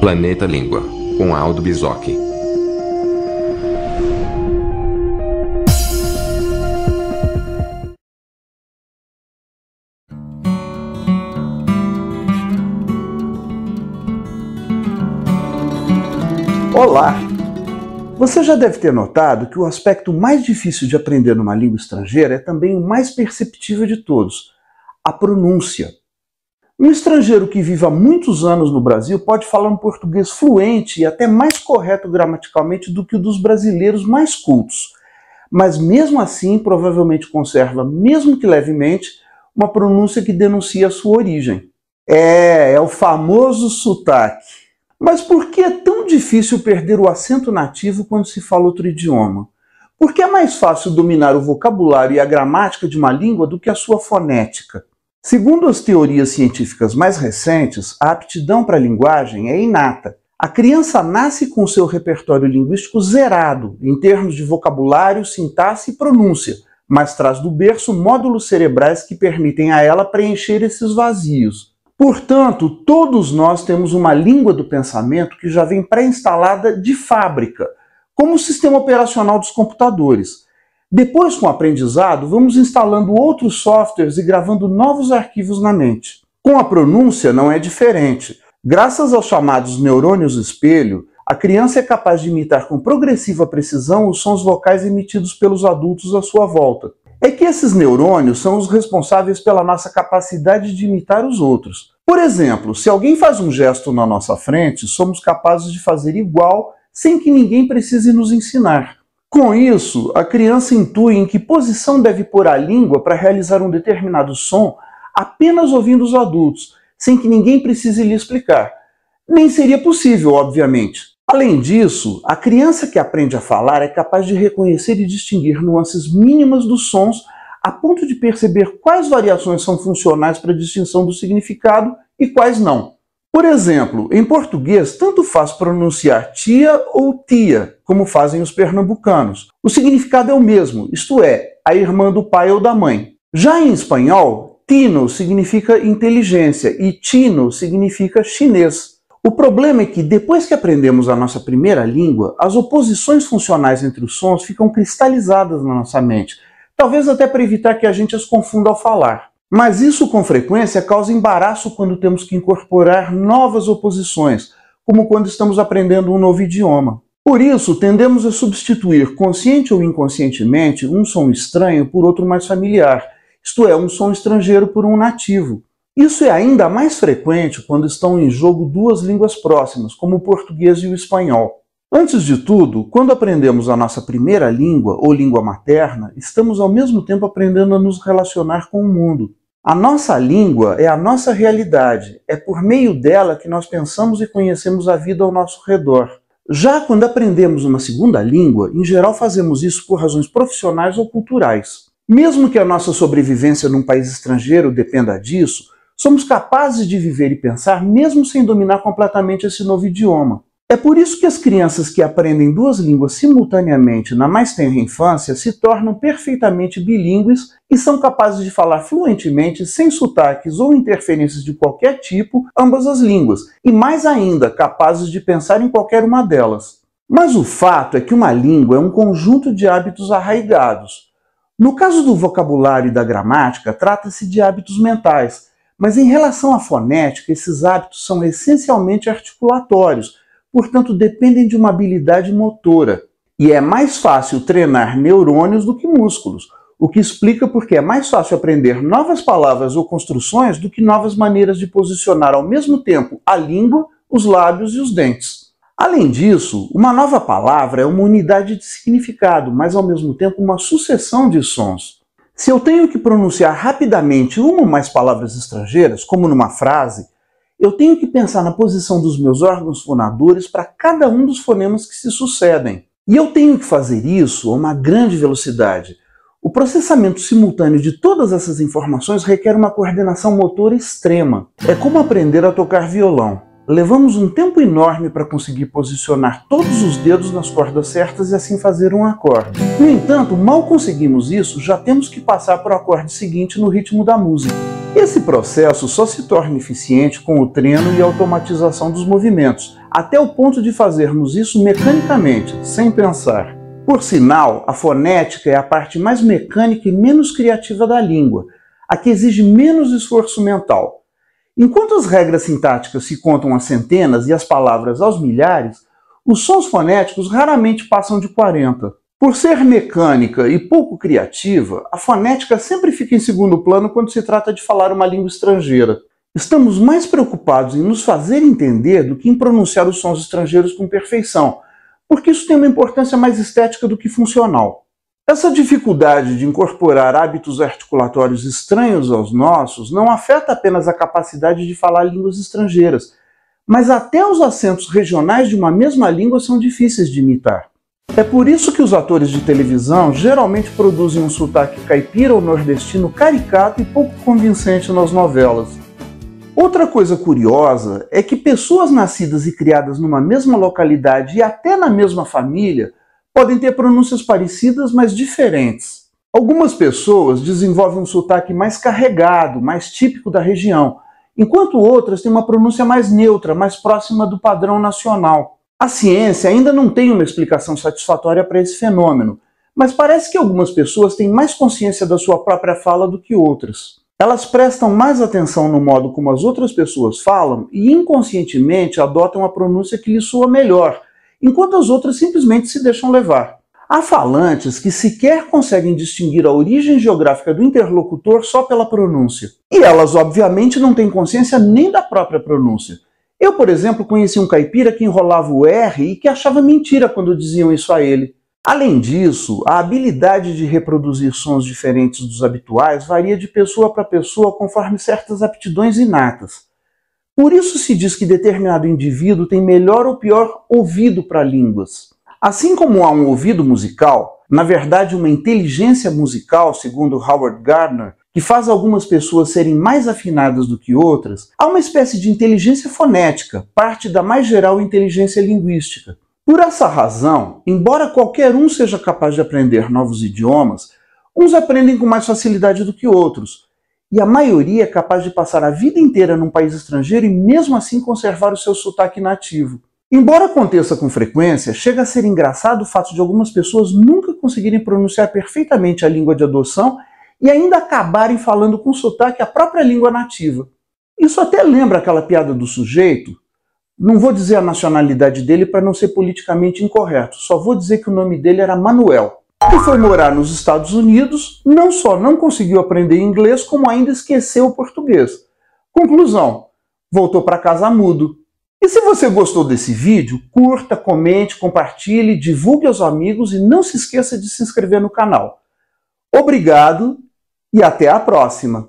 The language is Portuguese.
Planeta Língua, com Aldo Bisocchi. Olá! Você já deve ter notado que o aspecto mais difícil de aprender numa língua estrangeira é também o mais perceptível de todos, a pronúncia. Um estrangeiro que vive há muitos anos no Brasil pode falar um português fluente e até mais correto gramaticalmente do que o dos brasileiros mais cultos, mas mesmo assim provavelmente conserva, mesmo que levemente, uma pronúncia que denuncia a sua origem. É, é o famoso sotaque. Mas por que é tão difícil perder o acento nativo quando se fala outro idioma? Por que é mais fácil dominar o vocabulário e a gramática de uma língua do que a sua fonética? Segundo as teorias científicas mais recentes, a aptidão para a linguagem é inata. A criança nasce com seu repertório linguístico zerado em termos de vocabulário, sintaxe e pronúncia, mas traz do berço módulos cerebrais que permitem a ela preencher esses vazios. Portanto, todos nós temos uma língua do pensamento que já vem pré-instalada de fábrica, como o sistema operacional dos computadores. Depois, com o aprendizado, vamos instalando outros softwares e gravando novos arquivos na mente. Com a pronúncia não é diferente. Graças aos chamados neurônios espelho, a criança é capaz de imitar com progressiva precisão os sons vocais emitidos pelos adultos à sua volta. É que esses neurônios são os responsáveis pela nossa capacidade de imitar os outros. Por exemplo, se alguém faz um gesto na nossa frente, somos capazes de fazer igual sem que ninguém precise nos ensinar. Com isso, a criança intui em que posição deve pôr a língua para realizar um determinado som apenas ouvindo os adultos, sem que ninguém precise lhe explicar. Nem seria possível, obviamente. Além disso, a criança que aprende a falar é capaz de reconhecer e distinguir nuances mínimas dos sons, a ponto de perceber quais variações são funcionais para a distinção do significado e quais não. Por exemplo, em português, tanto faz pronunciar tia ou tia, como fazem os pernambucanos. O significado é o mesmo, isto é, a irmã do pai ou da mãe. Já em espanhol, tino significa inteligência e tino significa chinês. O problema é que, depois que aprendemos a nossa primeira língua, as oposições funcionais entre os sons ficam cristalizadas na nossa mente, talvez até para evitar que a gente as confunda ao falar. Mas isso com frequência causa embaraço quando temos que incorporar novas oposições, como quando estamos aprendendo um novo idioma. Por isso, tendemos a substituir, consciente ou inconscientemente, um som estranho por outro mais familiar, isto é, um som estrangeiro por um nativo. Isso é ainda mais frequente quando estão em jogo duas línguas próximas, como o português e o espanhol. Antes de tudo, quando aprendemos a nossa primeira língua ou língua materna, estamos ao mesmo tempo aprendendo a nos relacionar com o mundo. A nossa língua é a nossa realidade, é por meio dela que nós pensamos e conhecemos a vida ao nosso redor. Já quando aprendemos uma segunda língua, em geral fazemos isso por razões profissionais ou culturais. Mesmo que a nossa sobrevivência num país estrangeiro dependa disso, somos capazes de viver e pensar mesmo sem dominar completamente esse novo idioma. É por isso que as crianças que aprendem duas línguas simultaneamente na mais tenra infância se tornam perfeitamente bilíngues e são capazes de falar fluentemente, sem sotaques ou interferências de qualquer tipo, ambas as línguas, e mais ainda, capazes de pensar em qualquer uma delas. Mas o fato é que uma língua é um conjunto de hábitos arraigados. No caso do vocabulário e da gramática, trata-se de hábitos mentais, mas em relação à fonética, esses hábitos são essencialmente articulatórios portanto, dependem de uma habilidade motora. E é mais fácil treinar neurônios do que músculos, o que explica porque é mais fácil aprender novas palavras ou construções do que novas maneiras de posicionar ao mesmo tempo a língua, os lábios e os dentes. Além disso, uma nova palavra é uma unidade de significado, mas ao mesmo tempo uma sucessão de sons. Se eu tenho que pronunciar rapidamente uma ou mais palavras estrangeiras, como numa frase, eu tenho que pensar na posição dos meus órgãos fonadores para cada um dos fonemas que se sucedem. E eu tenho que fazer isso a uma grande velocidade. O processamento simultâneo de todas essas informações requer uma coordenação motora extrema. É como aprender a tocar violão. Levamos um tempo enorme para conseguir posicionar todos os dedos nas cordas certas e assim fazer um acorde. No entanto, mal conseguimos isso, já temos que passar para o acorde seguinte no ritmo da música. Esse processo só se torna eficiente com o treino e automatização dos movimentos, até o ponto de fazermos isso mecanicamente, sem pensar. Por sinal, a fonética é a parte mais mecânica e menos criativa da língua, a que exige menos esforço mental. Enquanto as regras sintáticas se contam às centenas e as palavras aos milhares, os sons fonéticos raramente passam de 40. Por ser mecânica e pouco criativa, a fonética sempre fica em segundo plano quando se trata de falar uma língua estrangeira. Estamos mais preocupados em nos fazer entender do que em pronunciar os sons estrangeiros com perfeição, porque isso tem uma importância mais estética do que funcional. Essa dificuldade de incorporar hábitos articulatórios estranhos aos nossos não afeta apenas a capacidade de falar línguas estrangeiras, mas até os acentos regionais de uma mesma língua são difíceis de imitar. É por isso que os atores de televisão geralmente produzem um sotaque caipira ou nordestino caricato e pouco convincente nas novelas. Outra coisa curiosa é que pessoas nascidas e criadas numa mesma localidade e até na mesma família podem ter pronúncias parecidas, mas diferentes. Algumas pessoas desenvolvem um sotaque mais carregado, mais típico da região, enquanto outras têm uma pronúncia mais neutra, mais próxima do padrão nacional. A ciência ainda não tem uma explicação satisfatória para esse fenômeno, mas parece que algumas pessoas têm mais consciência da sua própria fala do que outras. Elas prestam mais atenção no modo como as outras pessoas falam e inconscientemente adotam a pronúncia que lhes soa melhor, enquanto as outras simplesmente se deixam levar. Há falantes que sequer conseguem distinguir a origem geográfica do interlocutor só pela pronúncia. E elas, obviamente, não têm consciência nem da própria pronúncia. Eu, por exemplo, conheci um caipira que enrolava o R e que achava mentira quando diziam isso a ele. Além disso, a habilidade de reproduzir sons diferentes dos habituais varia de pessoa para pessoa conforme certas aptidões inatas. Por isso se diz que determinado indivíduo tem melhor ou pior ouvido para línguas. Assim como há um ouvido musical, na verdade uma inteligência musical, segundo Howard Gardner, que faz algumas pessoas serem mais afinadas do que outras, há uma espécie de inteligência fonética, parte da mais geral inteligência linguística. Por essa razão, embora qualquer um seja capaz de aprender novos idiomas, uns aprendem com mais facilidade do que outros, e a maioria é capaz de passar a vida inteira num país estrangeiro e mesmo assim conservar o seu sotaque nativo. Embora aconteça com frequência, chega a ser engraçado o fato de algumas pessoas nunca conseguirem pronunciar perfeitamente a língua de adoção e ainda acabarem falando com sotaque a própria língua nativa. Isso até lembra aquela piada do sujeito. Não vou dizer a nacionalidade dele para não ser politicamente incorreto, só vou dizer que o nome dele era Manuel, que foi morar nos Estados Unidos, não só não conseguiu aprender inglês, como ainda esqueceu o português. Conclusão: voltou para casa mudo. E se você gostou desse vídeo, curta, comente, compartilhe, divulgue aos amigos e não se esqueça de se inscrever no canal. Obrigado e até a próxima!